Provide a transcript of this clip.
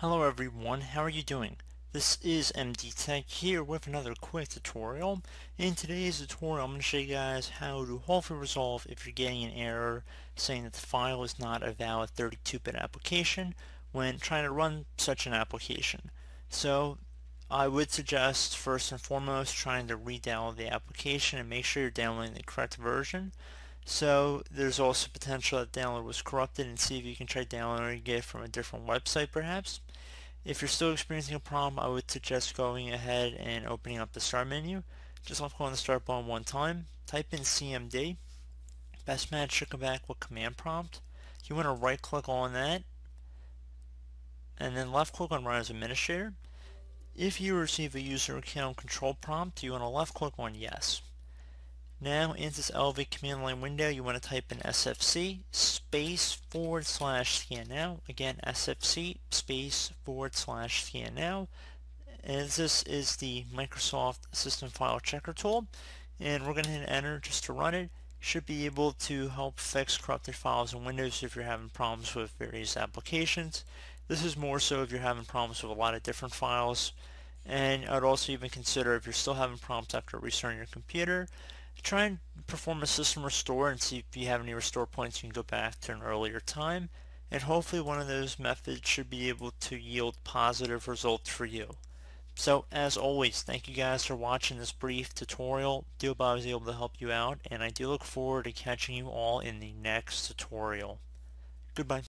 Hello everyone, how are you doing? This is MD Tech here with another quick tutorial. In today's tutorial I'm going to show you guys how to hopefully resolve if you're getting an error saying that the file is not a valid 32-bit application when trying to run such an application. So I would suggest first and foremost trying to redownload the application and make sure you're downloading the correct version. So there's also potential that download was corrupted and see if you can try downloading it from a different website perhaps. If you're still experiencing a problem, I would suggest going ahead and opening up the start menu. Just left click on the start button one time, type in CMD. Best match should come back with command prompt. You want to right click on that and then left click on Run as Administrator. If you receive a user account control prompt, you want to left click on Yes. Now in this LV command line window, you want to type in SFC space forward slash scan now. Again, SFC space forward slash scan now. And this is the Microsoft System File Checker tool, and we're going to hit enter just to run it. Should be able to help fix corrupted files in Windows if you're having problems with various applications. This is more so if you're having problems with a lot of different files. And I'd also even consider if you're still having problems after restarting your computer, try and perform a system restore and see if you have any restore points you can go back to an earlier time and hopefully one of those methods should be able to yield positive results for you. So as always, thank you guys for watching this brief tutorial. Do hope I was able to help you out and I do look forward to catching you all in the next tutorial. Goodbye.